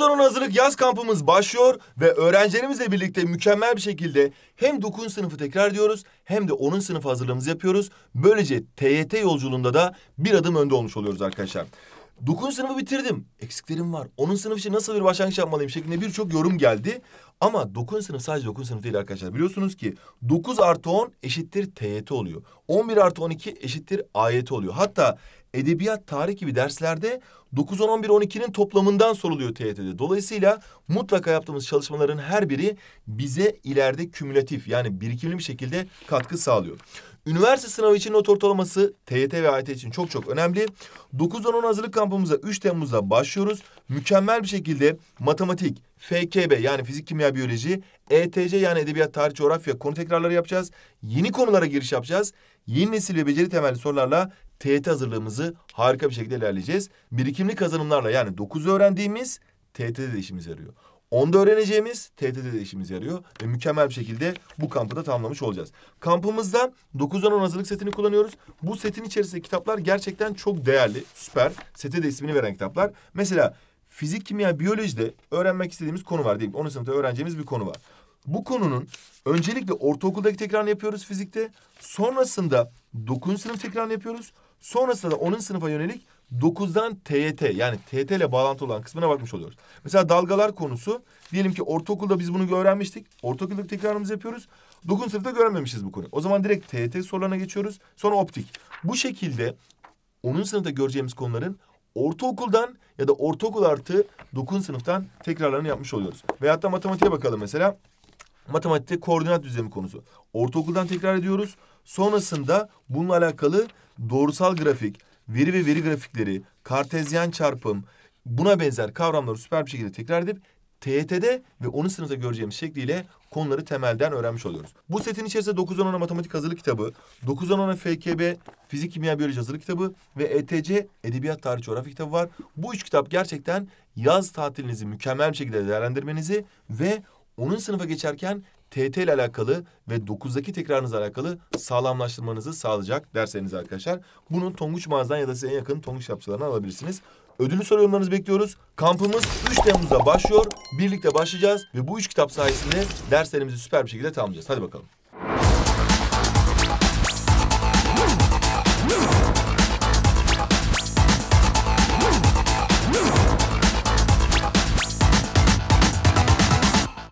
Mezon hazırlık yaz kampımız başlıyor ve öğrencilerimizle birlikte mükemmel bir şekilde hem 9. sınıfı tekrar diyoruz hem de 10. sınıf hazırlığımızı yapıyoruz. Böylece TYT yolculuğunda da bir adım önde olmuş oluyoruz arkadaşlar. 9. sınıfı bitirdim. Eksiklerim var. 10. sınıf için nasıl bir başlangıç yapmalıyım şeklinde birçok yorum geldi. Ama 9. sınıf sadece 9. sınıf değil arkadaşlar. Biliyorsunuz ki 9 artı 10 eşittir TYT oluyor. 11 artı 12 eşittir AYT oluyor. Hatta edebiyat, tarih gibi derslerde 9, 10, 11, 12'nin toplamından soruluyor TYT'de. Dolayısıyla mutlaka yaptığımız çalışmaların her biri bize ileride kümülatif yani birikimli bir şekilde katkı sağlıyor. Üniversite sınavı için not ortalaması TYT ve AYT için çok çok önemli. 9-10 hazırlık kampımıza 3 Temmuz'da başlıyoruz. Mükemmel bir şekilde matematik, FKB yani fizik, kimya, biyoloji, ETC yani edebiyat, tarih, coğrafya konu tekrarları yapacağız. Yeni konulara giriş yapacağız. Yeni nesil ve beceri temelli sorularla TYT hazırlığımızı harika bir şekilde ilerleyeceğiz. Birikimli kazanımlarla yani 9 öğrendiğimiz TYT'de de işimize yarıyor. 10'da öğreneceğimiz TTT'de de işimize yarıyor. Ve mükemmel bir şekilde bu kampı da tamamlamış olacağız. Kampımızda 9'dan 10 hazırlık setini kullanıyoruz. Bu setin içerisinde kitaplar gerçekten çok değerli, süper. Sete de ismini veren kitaplar. Mesela fizik, kimya, biyolojide öğrenmek istediğimiz konu var değil mi? 10. sınıfta öğreneceğimiz bir konu var bu konunun öncelikle ortaokuldaki tekrarını yapıyoruz fizikte. Sonrasında 9. sınıf tekrarını yapıyoruz. Sonrasında da 10. sınıfa yönelik 9'dan TYT yani TYT ile bağlantı olan kısmına bakmış oluyoruz. Mesela dalgalar konusu diyelim ki ortaokulda biz bunu öğrenmiştik. Ortaokuldaki tekrarımızı yapıyoruz. 9. sınıfta görmemişiz bu konuyu. O zaman direkt TYT sorularına geçiyoruz. Sonra optik. Bu şekilde 10. sınıfta göreceğimiz konuların ortaokuldan ya da ortaokul artı 9. sınıftan tekrarlarını yapmış oluyoruz. Veyahut da matematiğe bakalım mesela matematikte koordinat düzlemi konusu. Ortaokuldan tekrar ediyoruz. Sonrasında bununla alakalı doğrusal grafik, veri ve veri grafikleri, kartezyen çarpım, buna benzer kavramları süper bir şekilde tekrar edip TET'de ve onun sınıfta göreceğimiz şekliyle konuları temelden öğrenmiş oluyoruz. Bu setin içerisinde 9 10 matematik hazırlık kitabı, 9 10 FKB fizik, kimya, biyoloji hazırlık kitabı ve ETC edebiyat, tarih, coğrafya kitabı var. Bu üç kitap gerçekten yaz tatilinizi mükemmel bir şekilde değerlendirmenizi ve onun sınıfa geçerken TT ile alakalı ve 9'daki tekrarınızla alakalı sağlamlaştırmanızı sağlayacak dersleriniz arkadaşlar. Bunu Tonguç Mağazdan ya da size en yakın Tonguç kitapçılarından alabilirsiniz. Ödülü soru yorumlarınızı bekliyoruz. Kampımız 3 Temmuz'da başlıyor. Birlikte başlayacağız ve bu üç kitap sayesinde derslerimizi süper bir şekilde tamamlayacağız. Hadi bakalım.